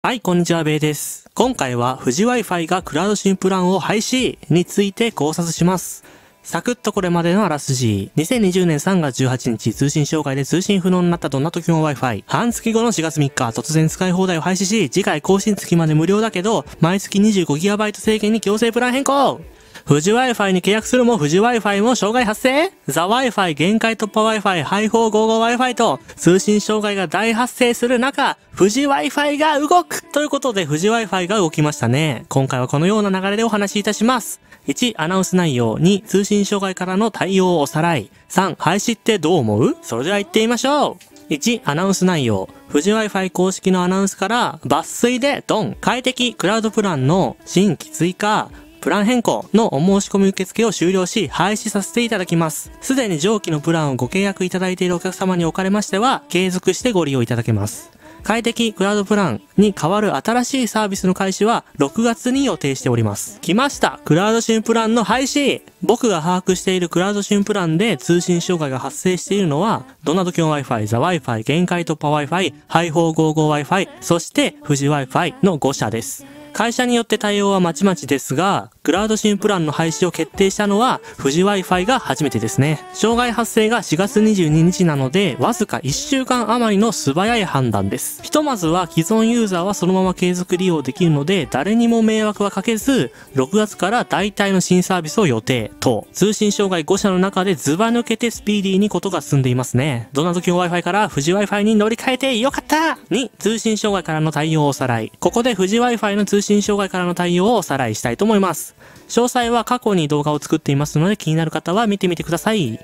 はい、こんにちは、ベイです。今回は富士 Wi-Fi がクラウド新プランを廃止について考察します。サクッとこれまでのあらすじ。2020年3月18日、通信障害で通信不能になったドナト時も Wi-Fi。半月後の4月3日、突然使い放題を廃止し、次回更新月まで無料だけど、毎月 25GB 制限に強制プラン変更富士 Wi-Fi に契約するも富士 Wi-Fi も障害発生ザ Wi-Fi 限界突破 Wi-Fi 配報 55Wi-Fi と通信障害が大発生する中、富士 Wi-Fi が動くということで富士 Wi-Fi が動きましたね。今回はこのような流れでお話しいたします。1、アナウンス内容。2、通信障害からの対応をおさらい。3、廃止ってどう思うそれでは行ってみましょう。1、アナウンス内容。富士 Wi-Fi 公式のアナウンスから、抜粋で、ドン、快適、クラウドプランの新規追加、プラン変更のお申し込み受付を終了し、廃止させていただきます。すでに上記のプランをご契約いただいているお客様におかれましては、継続してご利用いただけます。快適クラウドプランに代わる新しいサービスの開始は6月に予定しております。来ましたクラウド新プランの廃止僕が把握しているクラウド新プランで通信障害が発生しているのは、ドナドキョン Wi-Fi、ザ Wi-Fi、限界突破 Wi-Fi、ハイホー 55Wi-Fi、そして富士 Wi-Fi の5社です。会社によって対応はまちまちですが、クラウド新プランの廃止を決定したのは、富士 Wi-Fi が初めてですね。障害発生が4月22日なので、わずか1週間余りの素早い判断です。ひとまずは既存ユーザーはそのまま継続利用できるので、誰にも迷惑はかけず、6月から代替の新サービスを予定と、通信障害5社の中でズバ抜けてスピーディーにことが進んでいますね。どんな時も Wi-Fi から富士 Wi-Fi に乗り換えてよかったに、通信障害からの対応をおさらい。ここで富士 Wi-Fi の通通信障害からの対応をおさらいしたいと思います。詳細は過去に動画を作っていますので気になる方は見てみてください。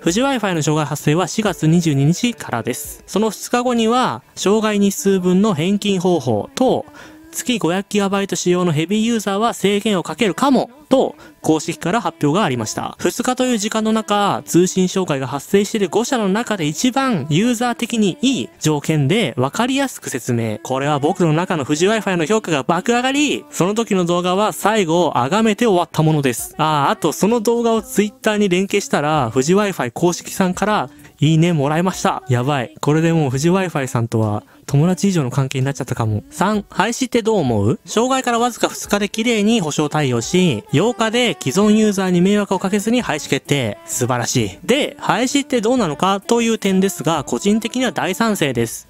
富士 Wi-Fi の障害発生は4月22日からです。その2日後には、障害日数分の返金方法と、月 500GB 使用のヘビーユーザーは制限をかけるかもと公式から発表がありました。2日という時間の中、通信障害が発生している5社の中で一番ユーザー的にいい条件で分かりやすく説明。これは僕の中の富士 Wi-Fi の評価が爆上がり、その時の動画は最後をがめて終わったものです。ああ、あとその動画を Twitter に連携したら、富士 Wi-Fi 公式さんからいいねもらいました。やばい。これでもう富士 Wi-Fi さんとは友達以上の関係になっちゃったかも。3、廃止ってどう思う障害からわずか2日で綺麗に保証対応し、8日で既存ユーザーに迷惑をかけずに廃止決定。素晴らしい。で、廃止ってどうなのかという点ですが、個人的には大賛成です。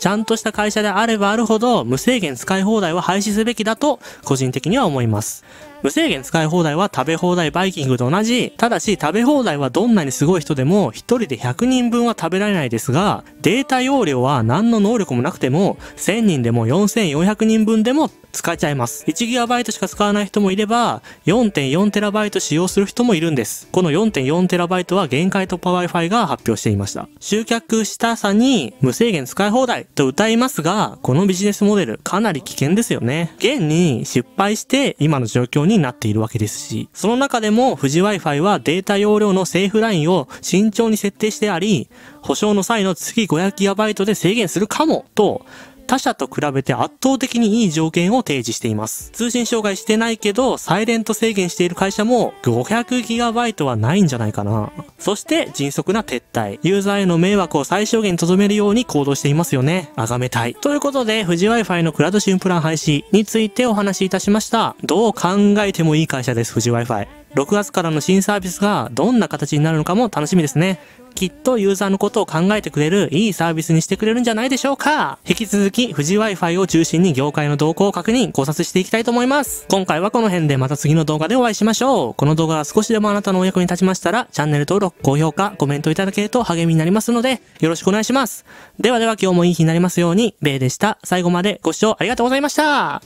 ちゃんとした会社であればあるほど無制限使い放題は廃止すべきだと個人的には思います。無制限使い放題は食べ放題バイキングと同じ、ただし食べ放題はどんなにすごい人でも1人で100人分は食べられないですが、データ容量は何の能力もなくても、1000人でも4400人分でも使えちゃいます。1GB しか使わない人もいれば、4.4TB 使用する人もいるんです。この 4.4TB は限界突破 Wi-Fi が発表していました。集客したさに無制限使い放題と歌いますが、このビジネスモデルかなり危険ですよね。現に失敗して今の状況にになっているわけですし、その中でも富士 Wi-Fi はデータ容量のセーフラインを慎重に設定してあり、保証の際の月 500GB で制限するかもと、他社と比べて圧倒的にいい条件を提示しています。通信障害してないけど、サイレント制限している会社も 500GB はないんじゃないかな。そして迅速な撤退。ユーザーへの迷惑を最小限に留めるように行動していますよね。あがめたい。ということで、富士 Wi-Fi のクラウドシムプラン廃止についてお話しいたしました。どう考えてもいい会社です、富士 Wi-Fi。6月からの新サービスがどんな形になるのかも楽しみですね。きっとユーザーのことを考えてくれるいいサービスにしてくれるんじゃないでしょうか引き続き富士 Wi-Fi を中心に業界の動向を確認考察していきたいと思います今回はこの辺でまた次の動画でお会いしましょうこの動画が少しでもあなたのお役に立ちましたらチャンネル登録高評価コメントいただけると励みになりますのでよろしくお願いしますではでは今日もいい日になりますようにベイでした最後までご視聴ありがとうございました